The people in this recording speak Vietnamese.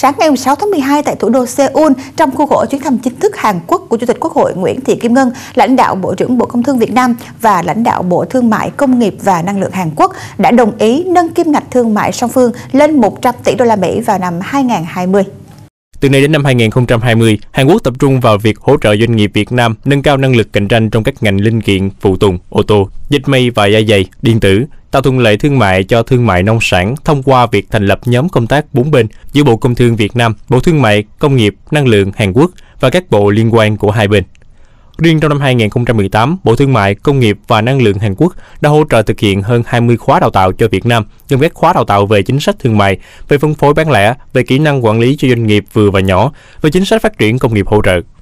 Sáng ngày 6 tháng 12 tại thủ đô Seoul, trong khuôn khổ chuyến thăm chính thức Hàn Quốc của Chủ tịch Quốc hội Nguyễn Thị Kim Ngân, lãnh đạo Bộ trưởng Bộ Công Thương Việt Nam và lãnh đạo Bộ Thương mại Công nghiệp và Năng lượng Hàn Quốc đã đồng ý nâng kim ngạch thương mại song phương lên 100 tỷ đô la Mỹ vào năm 2020. Từ nay đến năm 2020, Hàn Quốc tập trung vào việc hỗ trợ doanh nghiệp Việt Nam nâng cao năng lực cạnh tranh trong các ngành linh kiện, phụ tùng, ô tô, dịch may và da dày, điện tử, tạo thuận lợi thương mại cho thương mại nông sản thông qua việc thành lập nhóm công tác bốn bên giữa Bộ Công Thương Việt Nam, Bộ Thương mại, Công nghiệp, Năng lượng Hàn Quốc và các bộ liên quan của hai bên. Riêng trong năm 2018, Bộ Thương mại, Công nghiệp và Năng lượng Hàn Quốc đã hỗ trợ thực hiện hơn 20 khóa đào tạo cho Việt Nam, gồm các khóa đào tạo về chính sách thương mại, về phân phối bán lẻ, về kỹ năng quản lý cho doanh nghiệp vừa và nhỏ, về chính sách phát triển công nghiệp hỗ trợ,